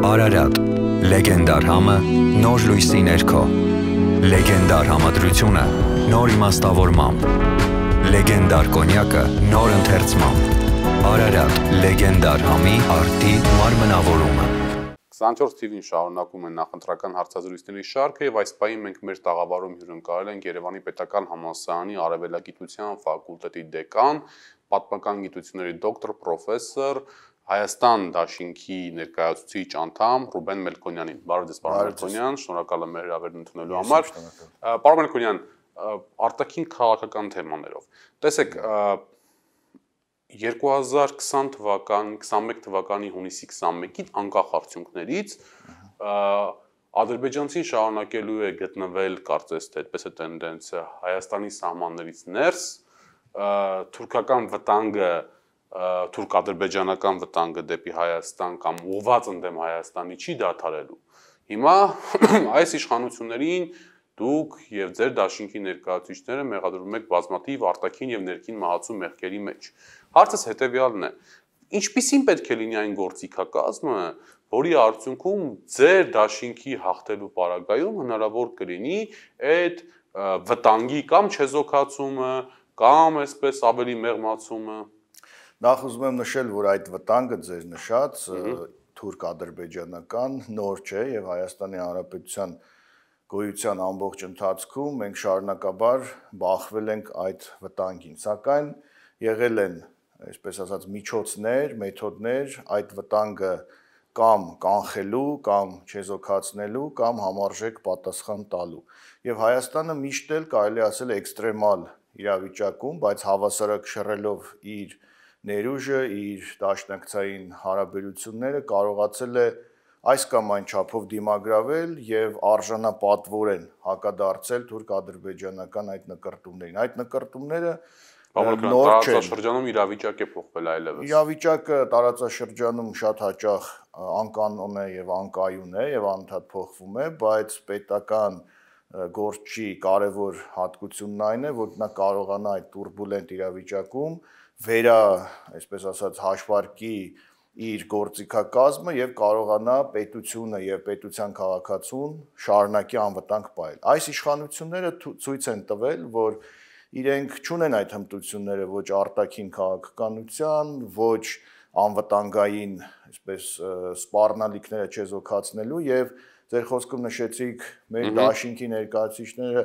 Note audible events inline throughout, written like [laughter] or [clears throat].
Արարատ, լեգենդար համը նոր լույսի ներքո։ Լեգենդար համադրությունը նոր իմաստավորմամբ։ Լեգենդար կոնյակը նոր ընթերցմամբ։ Արարատ, լեգենդար համի արտի մարմնավորումը։ 24 TV-ին շարունակում են նախընտրական հարցազրույցների շարքը եւ այս պահին մենք մեր տաղավարում հյուրընկալել ենք Երևանի Պետական համալսարանի Արևելագիտության ֆակուլտետի դեկան, պատմական գիտությունների դոկտոր, պրոֆեսոր Հայաստան Դաշինքի ներկայացուցիչ անդամ Ռուբեն Մելքոնյանին։ Բարև ձեզ, պարոն Մելքոնյան, շնորհակալ եմ մեր հավերն ընդունելու համար։ Պարոն Մելքոնյան, արտաքին քաղաքական թեմաներով։ Տեսեք, 2020 թվական, 21 թվականի հունիսի 21-ին անկախ արդյունքներից Ադրբեջանցին շարունակելու է գտնվել կարծես թե այդպես է տենդենսը Հայաստանի սահմաններից ներս թուրքական վտանգը թուրք-ադրբեջանական վտանգը դեպի Հայաստան կամ ուղված ընդդեմ Հայաստանի չի դադարելու։ Հիմա [clears throat] այս իշխանություններին դուք եւ ձեր դաշինքի ներկայացուցիչները մեղադրում եք բազմաթիվ արտաքին եւ ներքին մահացու մեղքերի մեջ։ Հարցս հետեւյալն է. ինչպիսին պետք է լինի այն գործիքակազմը, որի արդյունքում ձեր դաշինքի հաղթելու պարագայում հնարավոր կլինի այդ վտանգի կամ չեզոքացումը կամ այսպես ավելի մեղմացումը Նախ ուզում եմ նշել, որ այդ վտանգը ձեր նշած թուրք-ադրբեջանական նոր չէ եւ Հայաստանի Հանրապետության գոյության ամբողջ ընթացքում մենք շարունակաբար բախվել ենք այդ վտանգին, սակայն եղել են, այսպես ասած, միջոցներ, մեթոդներ այդ վտանգը կամ կանխելու, կամ չեզոքացնելու, կամ համարժեք պատասխան տալու։ Եվ Հայաստանը միշտ էլ կարելի ասել է էքստրեմալ իրավիճակում, բայց հավասարակ շռելով իր ներուժը իր դաշնակցային հարաբերությունները կարողացել է այս կամ այն չափով դիմագրավել եւ արժանապատվորեն հակադարձել թուրք-ադրբեջանական այդ նկարտումներին։ Այդ նկարտումները նոր չեն։ Տարածաշրջանում իրավիճակը փոխվել այլևս։ Իրավիճակը տարածաշրջանում շատ հաճախ անկանոն է եւ անկայուն է եւ անընդհատ փոխվում է, բայց պետական և գործի կարևոր հատկությունն այն է, որ նա կարողանա այդ турբուլենտ իրավիճակում վերա, այսպես ասած, հաշվարկի իր գործիքակազմը եւ կարողանա պետությունը եւ պետության քաղաքացուն շարունակի անվտանգ պահել։ Այս իշխանությունները ցույց են տվել, որ իրենք չունեն այդ հմտությունները ոչ արտաքին քաղաքականության, ոչ անվտանգային, այսպես սպառնալիքները չեզոքացնելու եւ Ձեր խոսքում նշեցիք մեր դաշինքի ներկայացիչները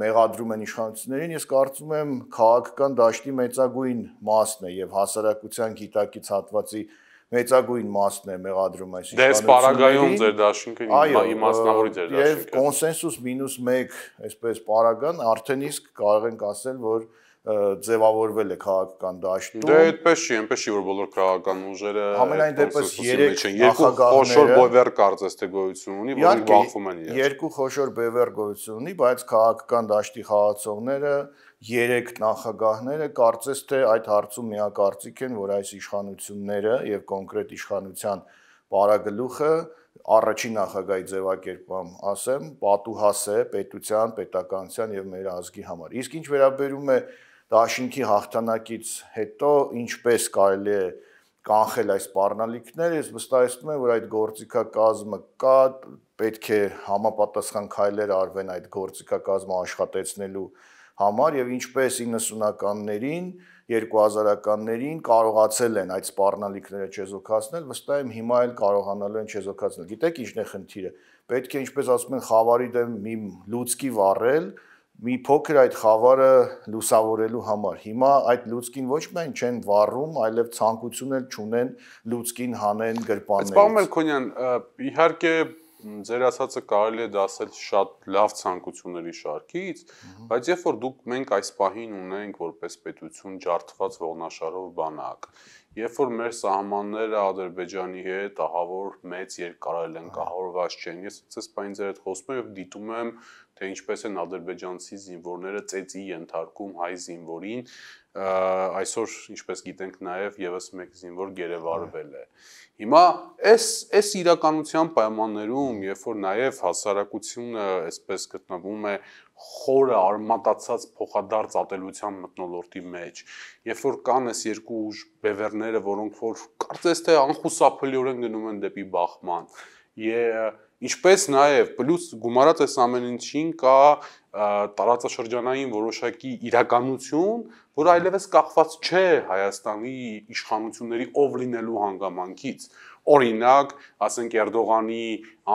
մեղադրում են իշխանություններին, ես կարծում եմ քաղաքական դաշտի մեծագույն մասն է եւ հասարակության գիտակից հատվածի մեծագույն մասն է մեղադրում այս իշխանությունը։ Դե սպարագայում ձեր դաշինքը իմաստնավորի ձեր դաշինքը։ Եվ կոնսենսուս -1, այսպես պարագան արդեն իսկ կարող ենք ասել, որ ձևավորվել է քաղաքական դաշտում։ Դե այդպես չի, այնպես չի որ բոլոր քաղաքական ուժերը ամենայն դեպս 3 երկու խոշոր բևեր կարծես թե գոյություն ունի, որոնք բախվում են իրար։ Երկու խոշոր բևեր գոյություն ունի, բայց քաղաքական դաշտի խաղացողները երեք նախագահները կարծես թե այդ հարցում միակարծիք են, որ այս իշխանությունները եւ կոնկրետ իշխանության պարագլուխը առաջին նախագահի ձևակերպում ասեմ, պատուհաս է պետության, պետականության եւ մեր ազգի համար։ Իսկ ինչ վերաբերում է դաշինքի հաղթանակից հետո ինչպես կարելի է կանխել այս սпарնալիքները, ես վստահեցնում եմ, որ այդ գործիքակազմը կա, պետք է համապատասխան քայլեր արվեն այդ գործիքակազմը աշխատեցնելու համար եւ ինչպես 90-ականներին 2000-ականներին կարողացել են այդ սպառնալիքները չեզոքացնել, վստահ եմ հիմա էլ կարողանալու են չեզոքացնել։ Գիտեք ինչն է խնդիրը։ Պետք է ինչպես ասում են խավարի դեմ մի լուցկի վառել, մի փոքր այդ խավարը լուսավորելու համար։ Հիմա այդ լուցկին ոչ միայն չեն վառում, այլև ցանկություն էլ չունեն լուցկին հանեն գրպաններից։ Բայց պարոն Մելքոնյան, իհարկե ձեր ասածը կարելի է դասել շատ լավ ցանկությունների շարքից, բայց երբ որ դուք մենք այս պահին ունենք որպես պետություն ջարդված ողնաշարով բանակ, երբ որ մեր սահմանները Ադրբեջանի հետ ահավոր մեծ երկարել են կահավորված չեն, ես ցես պայն ձեր հետ խոսում եմ եւ դիտում եմ թե ինչպես են ադրբեջանցի զինվորները ծեծի ենթարկում հայ զինվորին այսօր ինչպես գիտենք նաև եւս մեկ զինվոր գերեվարվել է հիմա այս այս իրականության պայմաններում երբ որ նաև հասարակությունը այսպես գտնվում է խորը արմատացած փոխադարձ ատելության մտնոլորտի մեջ երբ որ կան այս երկու ուժ բևերները որոնք որ կարծես թե անխուսափելիորեն գնում են դեպի բախման եւ Ինչպես նաև պլյուս գումարած այս ամեն ինչին կա տարածաշրջանային որոշակի իրականություն, որ այլևս կախված չէ Հայաստանի իշխանությունների ով լինելու հանգամանքից։ Օրինակ, ասենք Էրդողանի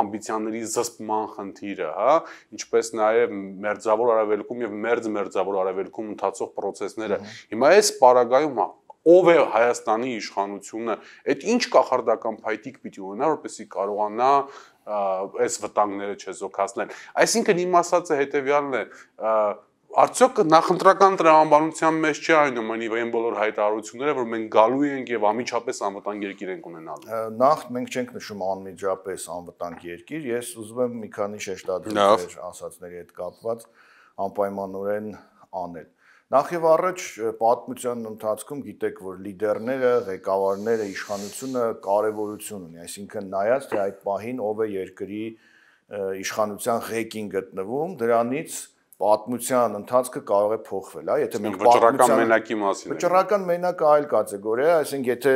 ամբիցիաների զսպման խնդիրը, հա, ինչպես նաև մերձավոր արևելքում եւ մերձ-մերձավոր արևելքում ընթացող process-ները։ Հիմա այս պարագայում ով է Հայաստանի իշխանությունը, այդ ինչ կախարդական փայտիկ պիտի ունենա, որպեսզի կարողանա այս վտանգները չեզոքացնել։ Այսինքն իմ ասածը հետեւյալն է, արդյոք նախընտրական տրամաբանության մեջ չի այն ունի այն բոլոր հայտարարությունները, որ մենք գալու ենք եւ անմիջապես անվտանգ երկիր ենք ունենալու։ Նախ մենք չենք նշում անմիջապես անվտանգ երկիր, ես ուզում եմ մի քանի շեշտադրություններ ասածների հետ կապված անպայմանորեն անել Նախ եւ առաջ պատմության ընթացքում գիտեք, որ լիդերները, ղեկավարները, իշխանությունը կարևորություն ունի, այսինքն նայած թե այդ պահին ով է երկրի իշխանության ղեկին գտնվում, դրանից պատմության ընթացքը կարող է փոխվել, հա, եթե մենք վճռական մենակի մասին։ Վճռական մենակը այլ կատեգորիա է, այսինքն եթե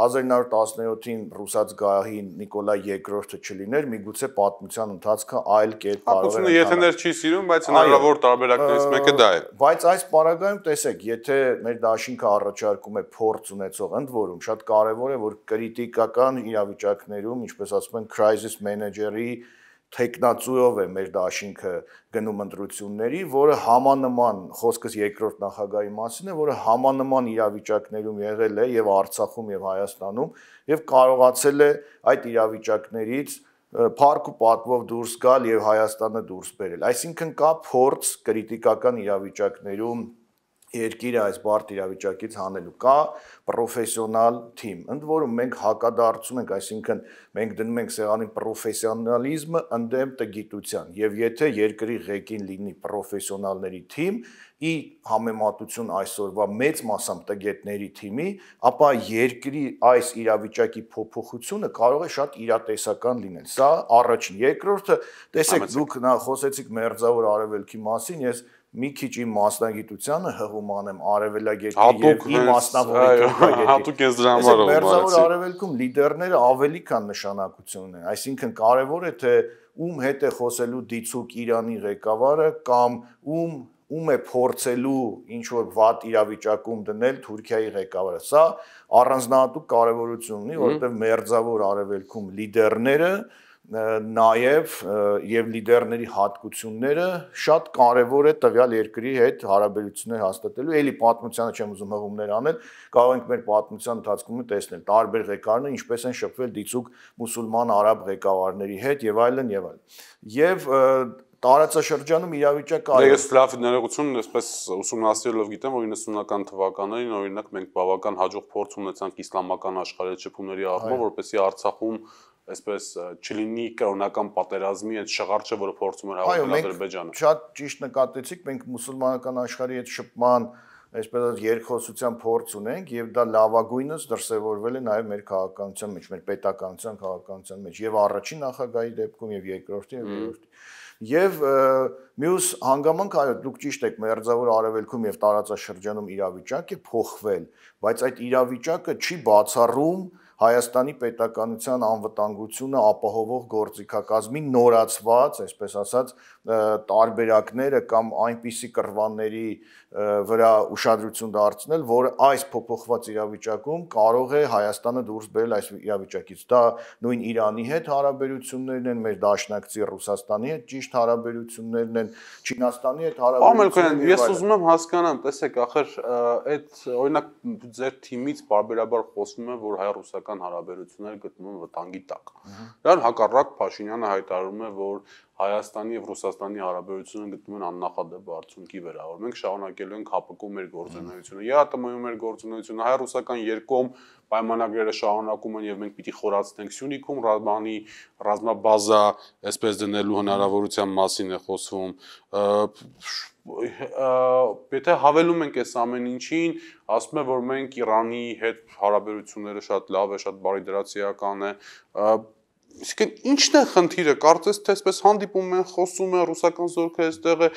1917-ին ռուսաց գահին Նիկոլայ II-ը չլիներ, միգուցե պատմության ընթացքը այլ կերպ կարող էր։ Պատմությունը եթե ներ չի սիրում, բայց հնարավոր տարբերակներից մեկը դա է։ Բայց այս պարագայում տեսեք, եթե մեր դաշինքը առաջարկում է փորձ ունեցող ընդ որում, շատ կարևոր է, որ կրիտիկական իրավիճակներում, ինչպես ասում են, crisis manager-ի թեկնածուով է մեր դաշինքը գնում ընտրությունների, որը համանման, խոսքս երկրորդ նախագահի մասին է, որը համանման իրավիճակներում եղել է եւ Արցախում եւ Հայաստանում եւ կարողացել է այդ իրավիճակներից փառք ու պատվով դուրս գալ եւ Հայաստանը դուրս բերել։ Այսինքն կա փորձ կրիտիկական իրավիճակներում երկիրը այս բարդ իրավիճակից հանելու կա պրոֆեսիոնալ թիմ։ Ընդ որում մենք հակադարձում ենք, այսինքն մենք դնում ենք սեղանին պրոֆեսիոնալիզմը ընդդեմ տգիտության։ Եվ եթե երկրի ղեկին լինի պրոֆեսիոնալների թիմ, ի համեմատություն այսօրվա մեծ մասամբ տգետների թիմի, ապա երկրի այս իրավիճակի փոփոխությունը կարող է շատ իրատեսական լինել։ Սա առաջին, երկրորդը, տեսեք, դուք նա խոսեցիք մերձավոր արևելքի մասին, ես մի քիչ իմ մասնագիտությանը հղուման եմ արևելագետի եւ իմ մասնավորությունը հատուկ ես դրա համար եմ բարձր արևելքում լիդերները ավելի քան նշանակություն են այսինքն կարեւոր է թե ում հետ է խոսելու դիցուկ Իրանի ղեկավարը կամ ում ում է փորձելու ինչ որ վատ իրավիճակում դնել Թուրքիայի ղեկավարը սա առանձնահատուկ կարեւորություն ունի որովհետեւ մերձավոր արևելքում լիդերները նաև եւ լիդերների հատկությունները շատ կարեւոր է տվյալ երկրի հետ հարաբերություններ հաստատելու։ Էլի պատմությանը չեմ ուզում հղումներ անել, կարող ենք մեր պատմության ընթացքում տեսնել տարբեր ղեկավարները ինչպես են շփվել դիցուկ մուսուլման արաբ ղեկավարների հետ եւ այլն եւ այլն։ Եվ տարածաշրջանում իրավիճակը այլ է։ Ես լավ ներողություն, այսպես ուսումնասիրելով գիտեմ, որ 90-ական թվականներին օրինակ մենք բավական հաջող փորձ ունեցանք իսլամական աշխարհի ճփումների առումով, որովհետեւ Արցախում այսպես չլինի կրոնական պատերազմի այդ շղարճը, որը փորձում էր հավաքել Ադրբեջանը։ Այո, շատ ճիշտ նկատեցիք, մենք մուսուլմանական աշխարհի այդ շփման այսպես ասած երկխոսության փորձ ունենք եւ դա լավագույնս դրսեւորվել է նաեւ մեր քաղաքականության մեջ, մեր պետականության քաղաքականության մեջ եւ առաջին նախագահի դեպքում եւ երկրորդի եւ երրորդի։ Եվ մյուս հանգամանք այո, դուք ճիշտ եք, մերձավոր արևելքում եւ տարածաշրջանում իրավիճակը փոխվել, բայց այդ իրավիճակը չի բացառում Հայաստանի պետականության անվտանգությունը ապահովող գործիքակազմի նորացված, այսպես ասած, տարբերակները կամ այնպիսի կրվանների վրա ուշադրություն դարձնել, որ այս փոփոխված իրավիճակում կարող է Հայաստանը դուրս բերել այս իրավիճակից։ Դա նույն Իրանի հետ հարաբերություններն են, մեր դաշնակցի Ռուսաստանի հետ ճիշտ հարաբերություններն են, Չինաստանի հետ հարաբերություններն են։ Ես ուզում եմ հասկանամ, տեսեք, ախր այդ օրինակ ձեր թիմից բարբերաբար խոսվում է, որ հայ-ռուսական ռազմական հարաբերություններ գտնվում վտանգի տակ։ Դրան հակառակ Փաշինյանը հայտարարում է, որ Հայաստանի եւ Ռուսաստանի հարաբերությունը գտնվում են աննախադեպ արդյունքի վրա, որ մենք շարունակելու ենք հապկում մեր գործունեությունը, ԵԱՏՄ-ի մեր գործունեությունը, հայ-ռուսական երկկողմ պայմանագրերը շարունակում են եւ մենք պիտի խորացնենք Սյունիքում ռազմանի ռազմաբազա այսպես դնելու հնարավորության մասին է խոսվում եթե հավելում ենք այս ամեն ինչին, ասում եմ որ մենք Իրանի հետ հարաբերությունները շատ լավ է, շատ բարի դրացիական է, իսկ ի՞նչն է խնդիրը կարծես թե այսպես հանդիպում են խոսում են ռուսական զորքը այստեղ է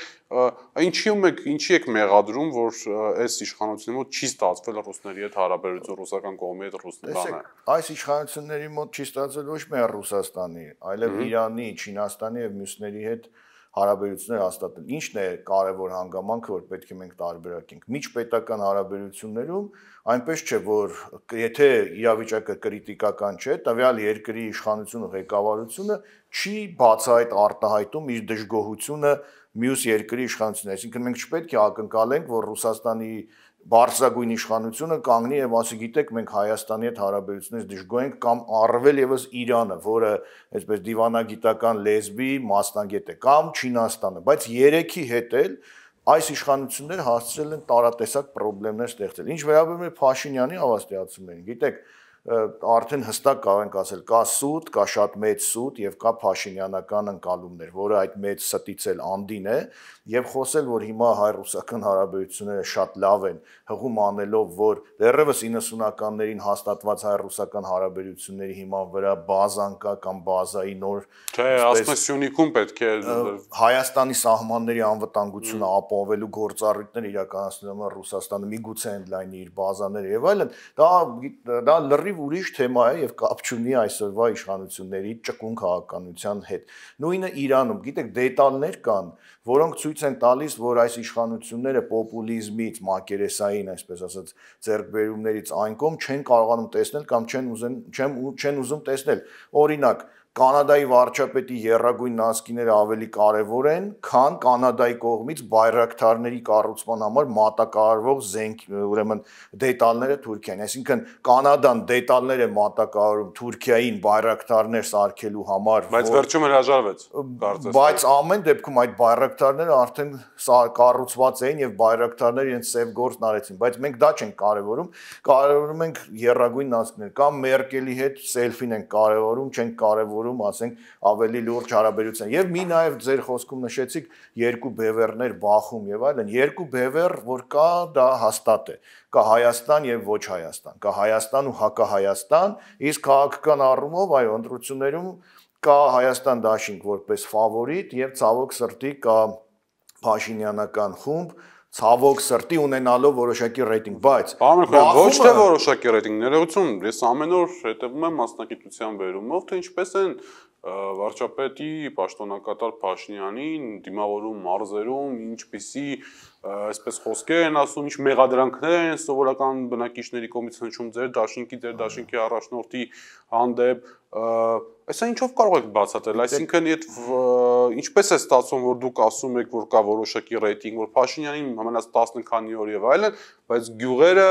ինչիում եք ինչի եք մեղադրում որ այս իշխանությունների մոտ չի ստացվել ռուսների հետ հարաբերություն ռուսական կողմի հետ ռուսնանը այս իշխանությունների մոտ չի ստացվել ոչ միայն ռուսաստանի այլև իրանի չինաստանի եւ մյուսների հետ հարաբերություններ հաստատել։ Ինչն է կարևոր հանգամանքը, որ պետք է մենք տարբերակենք։ Միջպետական հարաբերություններում այնպես չէ, որ եթե իրավիճակը կրիտիկական չէ, տվյալ երկրի իշխանությունը, ղեկավարությունը չի բացահայտ արտահայտում իր դժգոհությունը մյուս երկրի իշխանությունների։ Այսինքն մենք չպետք է ակնկալենք, որ Ռուսաստանի բարձրագույն իշխանությունը կանգնի եւ ասի գիտեք մենք Հայաստանի հետ հարաբերությունից դժգոհ ենք կամ առվել եւս Իրանը, որը այսպես դիվանագիտական լեզվի մասնագետ է, կամ Չինաստանը, բայց երեքի հետ էլ այս իշխանությունները հասցրել են տարատեսակ խնդիրներ ստեղծել։ Ինչ վերաբերում է Փաշինյանի հավաստիացումներին, գիտեք, արդեն հստակ կարող ենք ասել, կա սուտ, կա շատ մեծ սուտ եւ կա Փաշինյանական ընկալումներ, որը այդ մեծ ստից էլ անդին է, եւ խոսել, որ հիմա հայ-ռուսական հարաբերությունները շատ լավ են, հղում անելով, որ դեռևս 90-ականներին հաստատված հայ-ռուսական հարաբերությունների հիման վրա բազան կա կամ բազայի նոր Չէ, ասում ես Սյունիքում պետք է Հայաստանի սահմանների անվտանգությունը ապահովելու գործառույթներ իրականացնելու Ռուսաստանը միգուցե ընդլայնի իր բազաները եւ այլն, դա դա լրիվ ուրիշ թեմա է եւ կապ չունի այսօրվա իշխանությունների ճկուն քաղաքականության հետ։ Նույնը Իրանում, գիտեք, դետալներ կան, որոնք ցույց ցույց են տալիս, որ այս իշխանությունները պոպուլիզմից, մակերեսային, այսպես ասած, ձեռքբերումներից այն կողմ չեն կարողանում տեսնել կամ չեն ուզեն չեն չեն ուզում տեսնել։ Օրինակ, Կանադայի վարչապետի երրագույն նասկիները ավելի կարևոր են, քան Կանադայի կողմից բայրակտարների կառուցման համար մատակարարվող զենք, ուրեմն դետալները Թուրքիան, այսինքն Կանադան դետալներ է մատակարարում Թուրքիային բայրակտարներ սարքելու համար, բայց վերջում հրաժարվեց, կարծես։ Բայց ամեն դեպքում այդ բայրակտարները արդեն կառուցված էին եւ բայրակտարները իրենց սև գործն արեցին, բայց մենք դա չենք կարևորում, կարևորում ենք երրագույն նասկիները կամ Մերկելի հետ սելֆին են կարևորում, չենք կարևորում որում ասենք ավելի լուրջ հարաբերություն։ Եվ մի նաև ձեր խոսքում նշեցիք երկու բևեռներ բախում եւ այլն, երկու բևեռ, որ կա, դա հաստատ է։ Կա Հայաստան եւ ոչ Հայաստան, կա Հայաստան ու հակահայաստան, իսկ քաղաքական առումով այո, ընտրություններում կա Հայաստան դաշինք որպես ֆավորիտ եւ ցավոք սրտի կա Փաշինյանական խումբ, ցավոք սրտի ունենալով որոշակի ռեյտինգ, բայց Պարոն Խոյան, ոչ թե որոշակի ռեյտինգ, ներողություն, ես ամեն օր հետևում եմ մասնակցության վերումով, թե ինչպես են վարչապետի պաշտոնակատար Փաշինյանին դիմավորում մարզերում ինչպիսի այսպես խոսքեր են ասում, ինչ մեղադրանքներ են սովորական բնակիչների կողմից հնչում ձեր դաշինքի, ձեր դաշինքի առաջնորդի հանդեպ, այսա ինչով կարող եք բացատրել, այսինքն այդ ինչպես է ստացվում, որ դուք ասում եք, որ կա որոշակի ռեյտինգ, որ Փաշինյանին համենաց 10 քանի օր եւ այլն, բայց գյուղերը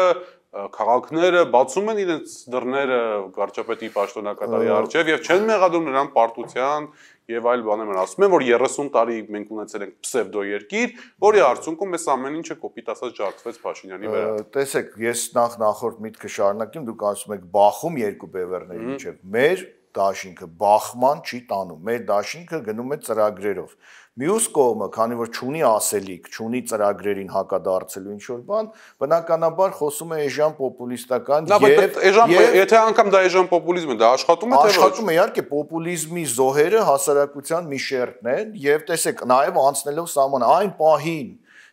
քաղաքները բացում են իրենց դռները վարչապետի պաշտոնակատարի արժեվ եւ չեն մեղադրում նրան պարտության եւ այլ բաներ, ասում են, որ 30 տարի մենք ունեցել ենք պսևդո երկիր, որի արդյունքում այս ամեն ինչը կոպիտ ասած ջարդվեց Փաշինյանի վրա։ Տեսեք, ես նախ նախորդ միտքը շարունակեմ, դուք ասում եք Բախում երկու բևեռների միջև։ Մեր դաշինքը բախման չի տանում։ Մեր դաշինքը գնում է ծրագրերով։ Մյուս կողմը, քանի որ ճունի ասելիք, ճունի ծրագրերին հակադարձելու ինչ որ բան, բնականաբար խոսում է էժան պոպուլիստական եւ Լավ, էժան, եթե անգամ դա էժան պոպուլիզմ է, դա աշխատում է թե ոչ։ Աշխատում է, իհարկե, պոպուլիզմի զոհերը հասարակության մի շերտն են եւ տեսեք, նաեւ անցնելով սահմանը, այն պահին,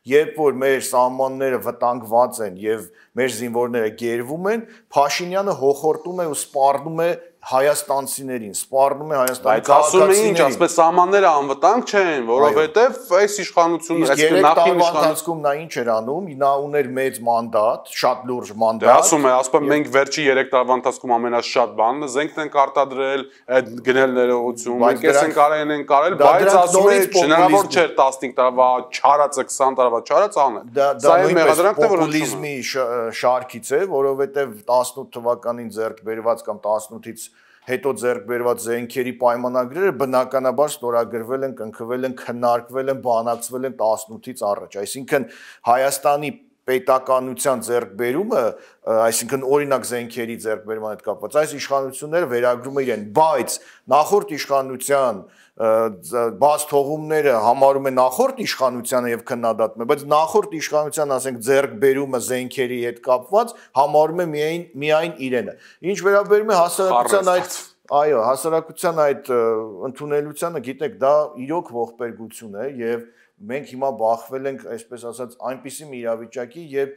երբ որ մեր սահմանները վտանգված են եւ մեր զինվորները գերվում են, Փաշինյանը հոխորտում է ու սպառնում է հայաստանցիներին, սպառնում է հայաստանի քաղաքացիներին։ Բայց ասում էին, ասպես սահմանները անվտանգ չեն, որովհետև այս իշխանությունը, այս նախին իշխանությունում նա ինչ էր անում, նա ուներ մեծ մանդատ, շատ լուրջ մանդատ։ Դե ասում է, ասում եմ մենք վերջի 3 տարվա ընթացքում ամենաշատ բանն է, զենք ենք արտադրել, այդ գնել ներողություն, մենք էս ենք արել, ենք արել, բայց ասում է, շնորհավոր չէր 15 տարվա չարածը 20 տարվա չարածը անել։ Սա է մեղադրանքն է, որ պոպուլիզմի շարքից է, որովհետև 18 թվականին ձեռք բերված կամ 18-ից հետո ձեռք բերված զենքերի պայմանագրերը բնականաբար ստորագրվել են, կնքվել են, քննարկվել են, բանակցվել են 18-ից առաջ։ Այսինքն Հայաստանի պետականության ձեռքբերումը, այսինքն օրինակ զենքերի ձեռքբերման հետ կապված, այս իշխանությունները վերագրում են իրեն, բայց նախորդ իշխանության բաց թողումները համարում է նախորդ իշխանությանը եւ քննադատում է, բայց նախորդ իշխանության, ասենք, ձեռքբերումը զենքերի հետ կապված համարում է միայն միայն իրենը։ Ինչ վերաբերում է հասարակության այդ այո, հասարակության այդ ընդունելությանը, գիտեք, դա իրոք ողբերգություն է եւ և մենք հիմա բախվել ենք, այսպես ասած, այնպիսի մի իրավիճակի, երբ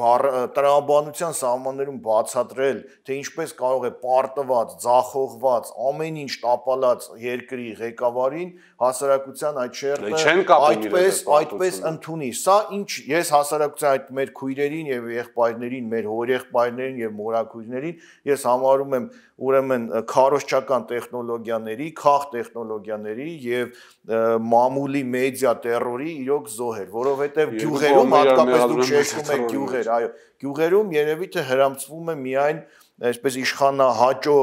տրամաբանության սահմաններում բացատրել, թե ինչպես կարող է պարտված, ձախողված, ամեն ինչ տապալած երկրի ղեկավարին հասարակության այդ շերտը դե այդպես այդպես ընդունի։ Սա ինչ ես հասարակության այդ մեր քույրերին եւ եղբայրներին, մեր հորեղբայրներին եւ մորաքույրներին ես համարում եմ ուրեմն քարոշչական տեխնոլոգիաների, քաղ տեխնոլոգիաների եւ մամուլի մեդիա terror-ի իրոք զոհեր, որովհետեւ գյուղերում հատկապես դուք շեշտում եք գյուղ գյուղեր, այո, գյուղերում երևի թե հрамծվում է միայն այսպես իշխանահաճո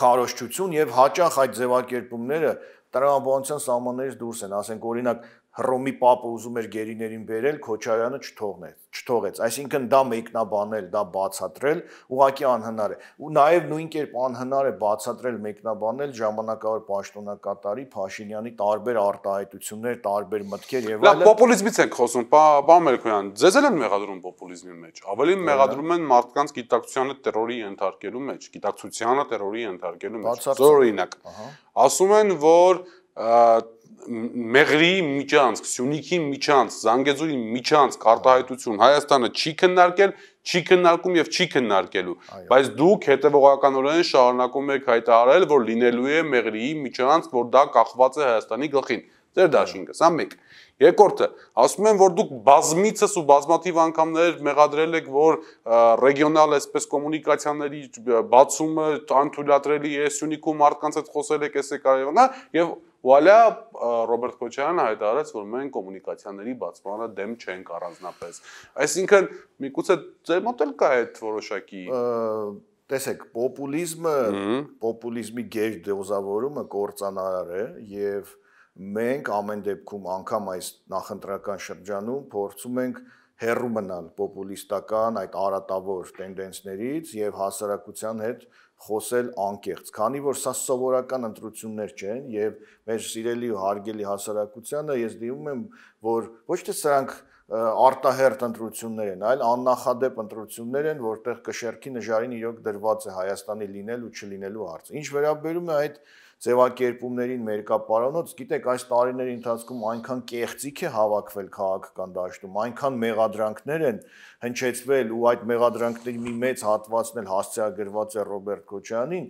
քարոշչություն եւ հաճախ այդ ձևակերպումները տրամաբանության սահմաններից դուրս են, ասենք օրինակ Հռոմի Պապը ուզում էր գերիներին բերել, Քոչարյանը չթողնեց, չթողեց։ Այսինքն դա մեկնաբանել, դա բացատրել ուղղակի անհնար է։ Ու նաև նույն կերպ անհնար է բացատրել, մեկնաբանել ժամանակավոր պաշտոնակատարի Փաշինյանի տարբեր արտահայտություններ, տարբեր մտքեր եւ այլն։ Լավ, պոպուլիզմից ենք խոսում, պա Մելքոյան, ձեզ էլ են մեղադրում պոպուլիզմի մեջ։ Ավելի մեղադրում են մարդկանց գիտակցությանը terrorի ենթարկելու մեջ, գիտակցությանը terrorի ենթարկելու մեջ։ Զորօրինակ։ Ասում են, որ Մեղրիի միջանց, Սյունիքի միջանց, Զանգեզուրի միջանց կարտահայտություն Հայաստանը չի քննարկել, չի քննարկում եւ չի քննարկելու, բայց դուք հետեւողականորեն շարունակում եք հայտարարել, որ լինելու է Մեղրիի միջանց, որ դա կախված է Հայաստանի գլխին։ Ձեր դաշինքը, սա մեկ։ Երկրորդը, ասում են, որ դուք բազմիցս ու բազմաթիվ անգամներ մեղադրել եք, որ ռեգիոնալ այսպես կոմունիկացիաների բացումը անթույլատրելի է, Սյունիքում մարդկանց հետ խոսել եք, էսե կարևորնա, եւ Ու ալյա Ռոբերտ Քոչարյանը հայտարարեց, որ մենք կոմունիկացիաների բացմանը դեմ չենք առանձնապես։ Այսինքն միգուցե ձեր մոտ էլ կա այդ որոշակի տեսեք, պոպուլիզմը, պոպուլիզմի գեր դեոզավորումը կորցանարար է եւ մենք ամեն դեպքում անգամ այս նախընտրական շրջանում փորձում ենք հերու մնալ պոպուլիստական այդ արատավոր տենդենսներից եւ հասարակության հետ խոսել անկեղծ, քանի որ սա սովորական ընտրություններ չեն եւ մեր սիրելի ու հարգելի հասարակությանը ես դիմում եմ, որ ոչ թե սրանք արտահերտ ընտրություններ են, այլ աննախադեպ ընտրություններ են, որտեղ կշերքի նժարին իրոք դրված է Հայաստանի լինել ու չլինելու հարցը։ Ինչ վերաբերում է այդ ձևակերպումներին մերկապարանոց, գիտեք, այս տարիների ընթացքում այնքան կեղծիք է հավաքվել քաղաքական դաշտում, այնքան մեղադրանքներ են հնչեցվել ու այդ մեղադրանքների մի մեծ հատվածն էլ հասցեագրված է Ռոբերտ Քոչյանին,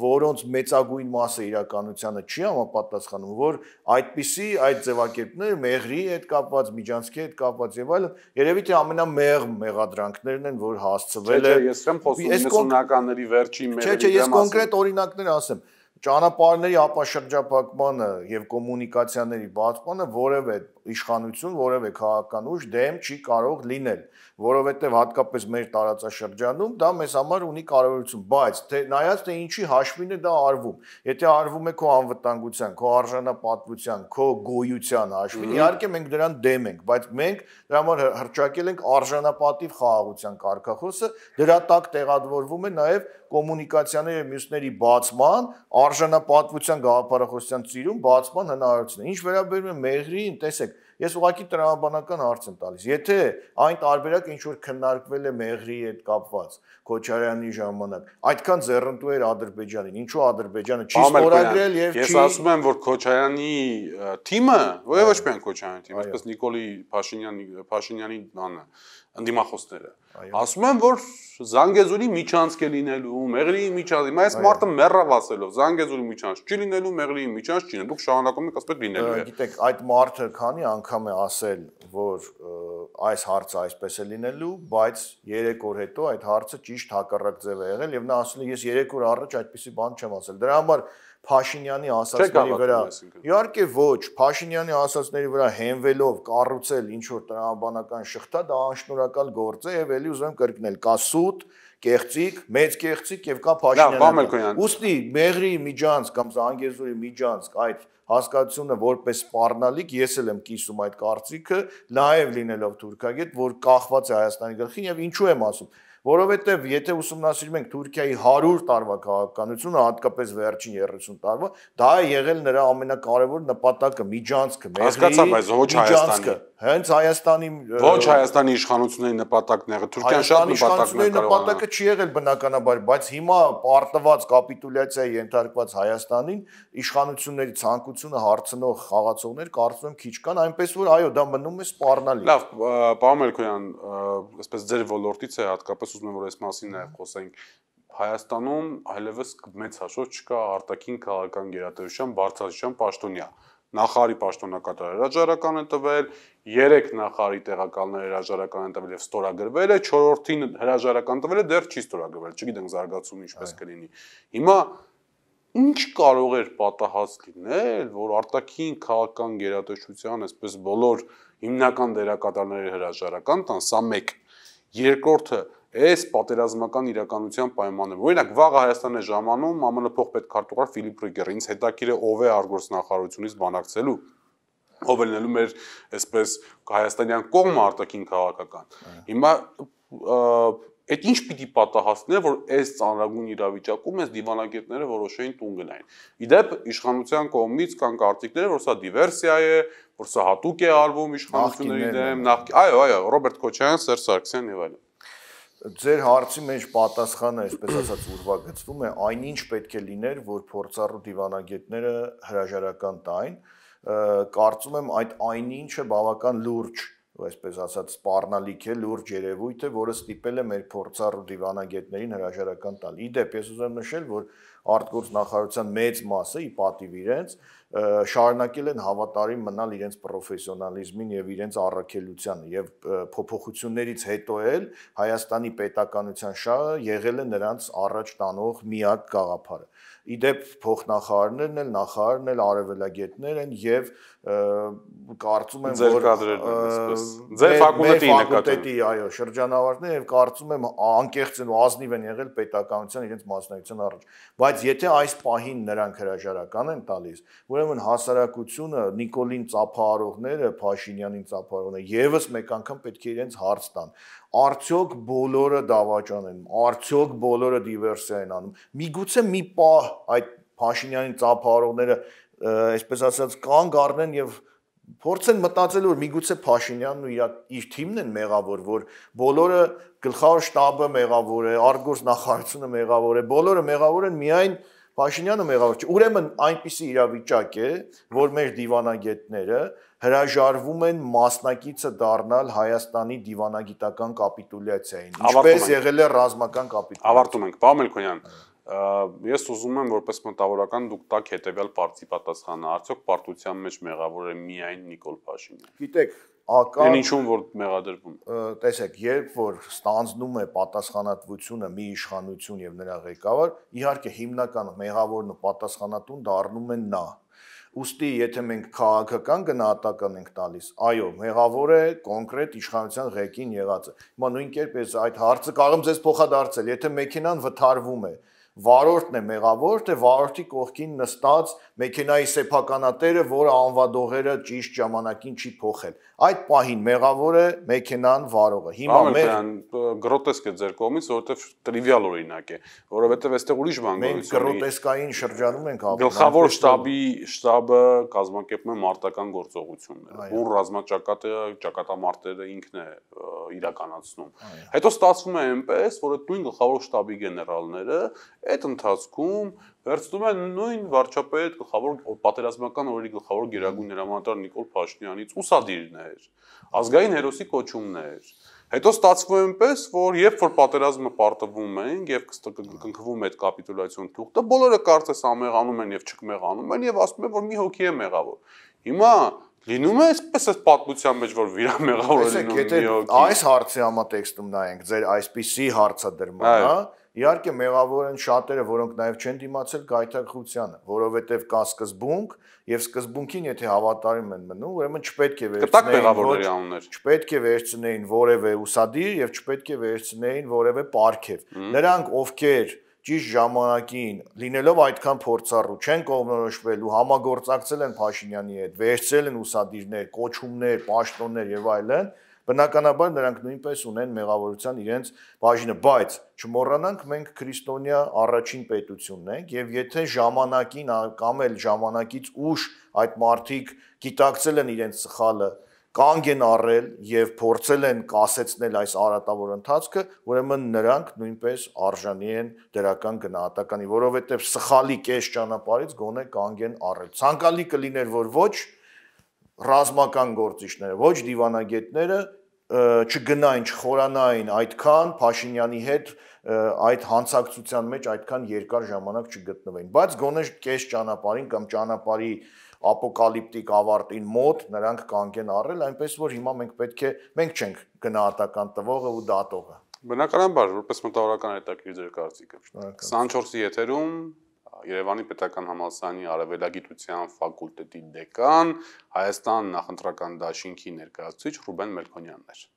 որոնց մեծագույն մասը իրականությանը չի համապատասխանում, որ այդպիսի այդ ձևակերպները մեղրի հետ կապված, միջանցքի հետ կապված եւ այլն, երևի թե ամենամեղ մեղադրանքներն են, որ հասցվել է։ Չէ, ես չեմ խոսում 90-ականների վերջին մեղրի դեմ։ Չէ, չէ, ես կոնկրետ օրինակներ ասեմ ճանապարհների ապաշրջապակմանը եւ կոմունիկացիաների բացմանը որևէ իշխանություն, որևէ քաղաքական ուժ դեմ չի կարող լինել, որովհետեւ հատկապես մեր տարածաշրջանում դա մեզ համար ունի կարևորություն, բայց թե նայած թե ինչի հաշվին է դա արվում։ Եթե արվում է քո անվտանգության, քո արժանապատվության, քո գոյության հաշվին, իհարկե մենք դրան դեմ ենք, բայց մենք դրա համար հրճակել ենք արժանապատիվ խաղաղության կարգախոսը, դրա տակ տեղադրվում է նաեւ կոմունիկացիաների եւ մյուսների բացման արժանապատվության գաղափարախոսության ծիրում բացման հնարավորություն է։ Ինչ վերաբերում է մեղրին, տեսեք, ես ուղղակի տրամաբանական հարց եմ տալիս։ Եթե այն տարբերակը ինչ որ քննարկվել է մեղրի հետ կապված Քոչարյանի ժամանակ, այդքան ձեռնտու էր Ադրբեջանին, ինչու Ադրբեջանը չի ստորագրել եւ չի Ես ասում եմ, որ Քոչարյանի թիմը, ոչ ոչ միայն Քոչարյանի թիմը, այսպես Նիկոլի Փաշինյանի Փաշինյանի բանը, ընդդիմախոսները Ասում են, որ Զանգեզուրի միջանցք է լինելու, Մեղրիի միջանց։ Հիմա այս մարդը մեռավ ասելով, Զանգեզուրի միջանց չի լինելու, Մեղրիի միջանց չի լինելու, դուք շահանակում եք ասպետ լինելու է։ Գիտեք, այդ մարդը քանի անգամ է ասել, որ այս հարցը այսպես է լինելու, բայց 3 օր հետո այդ հարցը ճիշտ հակառակ ձև է եղել եւ նա ասում է, ես 3 օր առաջ այդպիսի բան չեմ ասել։ Դրա համար Փաշինյանի ասածների վրա։ Իհարկե ոչ, Փաշինյանի ասածների վրա հենվելով կառուցել ինչ որ տրամաբանական շղթա դա անշնորհակալ գործ է եւ ելի ուզում եմ կրկնել, կա սուտ, կեղծիկ, մեծ կեղծիկ եւ կա Փաշինյանը։ Ոստի Մեղրի Միջանց կամ Զանգեզուրի Միջանց այդ հասկացությունը որպես սпарնալիկ ես էլ եմ կիսում այդ կարծիքը, լայև լինելով թուրքագետ, որ կախված է Հայաստանի գլխին եւ ինչու եմ ասում որովհետև եթե ուսումնասիրում ենք Թուրքիայի 100 տարվա քաղաքականությունը, հատկապես վերջին 30 տարվա, դա է եղել նրա ամենակարևոր նպատակը՝ միջանցքը, մեղրի, միջանցքը, հենց Հայաստանի ոչ Հայաստանի իշխանությունների նպատակն եղել, Թուրքիան շատ նպատակներ կարող է։ Նպատակը չի եղել բնականաբար, բայց հիմա պարտված կապիտուլյացիայի ենթարկված Հայաստանին իշխանությունների ցանկությունը հարցնող խաղացողներ կարծում եմ քիչ կան, այնպես որ այո, դա մնում է սպառնալի։ Լավ, պարոն Մելքոյան, այսպես ձեր ոլորտից է հատկապես ուզում եմ որ այս մասին նաև խոսենք։ Հայաստանում այլևս մեծ հաշվով չկա արտաքին քաղաքական գերատեսչության բարձրացան պաշտոնյա նախարարի պաշտոնակատար հրաժարական է տվել, 3 նախարարի տեղակալներ հրաժարական են տվել եւ ստորագրվել է, 4-ին հրաժարական տվել է, դեռ չի ստորագրվել, չգիտենք զարգացումը ինչպես կլինի։ Հիմա ինչ կարող էր պատահած լինել, որ արտաքին քաղաքական գերատեսչության այսպես բոլոր հիմնական դերակատարները հրաժարական տան, սա 1 Երկրորդը այս պատերազմական իրականության պայմաններում։ Օրինակ, վաղը Հայաստանի ժամանում ԱՄՆ փոխպետ քարտուղար Ֆիլիպ Ռիգերը ինձ հետաքրիր է ով է արգորսնախարությունից բանակցելու ով ելնելու մեր այսպես հայաստանյան կողմը արտաքին քաղաքական։ Հիմա այդ ինչ պիտի պատահացնե, որ այս ծանրագույն իրավիճակում այս դիվանագետները որոշեին տուն գնային։ Իդեպ իշխանության կողմից կան կարծիքները, որ սա դիվերսիա է, որ սա հատուկ է արվում իշխանությունների դեմ, նախ այո, այո, Ռոբերտ Քոչարյան, Սերժ Սարգսյան եւ այլն։ Ձեր հարցի մեջ պատասխանը, այսպես ասած, ուրվագծվում է այնինչ պետք է լիներ, որ փորձառու դիվանագետները հրաժարական տային։ Կարծում եմ այդ այնինչը բավական լուրջ, այսպես ասած, սпарնալիք է, լուրջ երևույթ է, որը ստիպել է մեր փորձառու դիվանագետներին հրաժարական տալ։ Իդեպ, ես ուզեմ նշել, որ արտգործ նախարարության մեծ մասը ի պատիվ իրենց շարունակել են հավատարիմ մնալ իրենց պրոֆեսիոնալիզմին եւ իրենց առաքելությանը եւ փոփոխություններից հետո էլ Հայաստանի պետականության շահը եղել է նրանց առաջ տանող միակ գաղափարը Իդեպ փոխնախարարներն էլ, նախարարն էլ արևելագետներ են եւ կարծում եմ որ ձեր կադրերն են այսպես։ Ձեր ֆակուլտետի նկատի։ Այո, շրջանավարտներ եւ կարծում եմ անկեղծ են ու ազնիվ են եղել պետականության իրենց մասնակցության առաջ։ Բայց եթե այս պահին նրանք հրաժարական են տալիս, ուրեմն հասարակությունը Նիկոլին ծափահարողները, Փաշինյանին ծափահարողները եւս մեկ անգամ պետք է իրենց հարց տան Արդյոք բոլորը դավաճան են, արդյոք բոլորը դիվերսիա են անում։ Միգուցե մի պահ այդ Փաշինյանի ծափարողները, այսպես ասած, կանգ առնեն եւ փորձեն մտածել որ միգուցե Փաշինյանն ու իր իր թիմն են մեղավոր, որ բոլորը գլխավոր շտաբը մեղավոր է, արգոս նախարարությունը մեղավոր է, բոլորը մեղավոր են միայն Փաշինյանը մեղավոր չէ։ Ուրեմն այնպիսի իրավիճակ է, որ մեր դիվանագետները հրաժարվում են մասնակիցը դառնալ Հայաստանի դիվանագիտական կապիտուլյացիային, ինչպես եղել է ռազմական կապիտուլյացիա։ Ավարտում ենք, Պաո Մելքոնյան, ես ուզում եմ որպես մտավորական դուք տակ հետեւյալ բարձի պատասխանը, արդյոք պարտության մեջ մեղավոր է միայն Նիկոլ Փաշինյանը։ Գիտեք, ակա Դեն ինչու որ մեղադրվում։ Տեսեք, երբ որ ստանձնում է պատասխանատվությունը մի իշխանություն եւ նրա ղեկավար, իհարկե հիմնական մեղավորն ու պատասխանատուն դառնում են նա։ դա Ոստի, եթե մենք քաղաքական գնահատական ենք տալիս, այո, մեղավոր է կոնկրետ իշխանության ղեկին եղածը։ Հիմա նույն կերպ այս այդ հարցը կարող եմ ձեզ փոխադարձել, եթե մեքենան վթարվում է, վարորդն է մեղավոր, թե վարորդի կողքին նստած մեքենայի սեփականատերը, որը անվադողերը ճիշտ ժամանակին չի փոխել։ Այդ պահին մեղավոր է մեքենան վարողը։ Հիմա մեր գրոտեսկ է ձեր կողմից, որովհետև տրիվիալ օրինակ է, որովհետև այստեղ ուրիշ բան գոյություն ունի։ Մենք գրոտեսկային շրջանում ենք ապրում։ Գլխավոր շտաբի շտաբը կազմակերպում է մարտական գործողությունները։ Բուն ռազմաճակատը, ճակատամարտերը ինքն է իրականացնում։ Հետո ստացվում է այնպես, որ այդ նույն գլխավոր շտաբի գեներալները Այդ ընթացքում վերցնում են նույն վարչապետ գլխավոր պատերազմական օրերի գլխավոր գերագույն հրամանատար Նիկոլ Փաշինյանից ուսադիրն էր, ազգային հերոսի կոչումն էր։ Հետո ստացվում է այնպես, որ երբ որ պատերազմը պարտվում են եւ կնքվում է այդ կապիտուլյացիոն թուղթը, բոլորը կարծես ամեղանում են եւ չկմեղանում են եւ ասում են, որ մի հոգի է մեղավոր։ Հիմա Լինում է այսպես այս պատմության մեջ, որ վիրամեղավորը լինում է։ Եթե այս հարցի համատեքստում նայենք, ձեր այսպիսի հարցադրման, հա, իհարկե մեղավոր են շատերը, որոնք նաև չեն դիմացել գայթակղությանը, որովհետև կա սկզբունք, եւ սկզբունքին եթե հավատարիմ են մնում, ուրեմն չպետք է վերցնեին ոչ, չպետք է վերցնեին որևէ ուսադիր եւ չպետք է վերցնեին որևէ պարգև։ Նրանք, ովքեր որ ճիշտ ժամանակին լինելով այդքան փորձառու չեն կողմնորոշվելու, համագործակցել են Փաշինյանի հետ, վերցրել են ուսադիրներ, կոչումներ, պաշտոններ եւ այլն, բնականաբար նրանք նույնպես ունեն մեղավորության իրենց բաժինը, բայց չմոռանանք մենք քրիստոնյա առաջին պետությունն ենք եւ եթե ժամանակին կամ էլ ժամանակից ուշ այդ մարդիկ գիտակցել են իրենց սխալը, կանգ են առել եւ փորձել են կասեցնել այս արատավոր ընթացքը, ուրեմն նրանք նույնպես արժանի են դրական գնահատականի, որովհետեւ սխալի կես ճանապարից գոնե կանգ են առել։ Ցանկալի կլիներ, որ ոչ ռազմական գործիչները, ոչ դիվանագետները չգնային, չխորանային այդքան Փաշինյանի հետ այդ հանցակցության մեջ այդքան երկար ժամանակ չգտնվեն, բայց գոնե կես ճանապարհին կամ ճանապարհի ապոկալիպտիկ ավարտին մոտ նրանք կանգեն առել, այնպես որ հիմա մենք պետք է մենք չենք գնահատական տվողը ու դատողը։ Բնականաբար, որպես մտավորական հետաքրիր ձեր կարծիքը։ 24-ի եթերում Երևանի Պետական համալսարանի Արևելագիտության ֆակուլտետի դեկան, Հայաստան նախընտրական դաշինքի ներկայացուցիչ Ռուբեն Մելքոնյանն էր։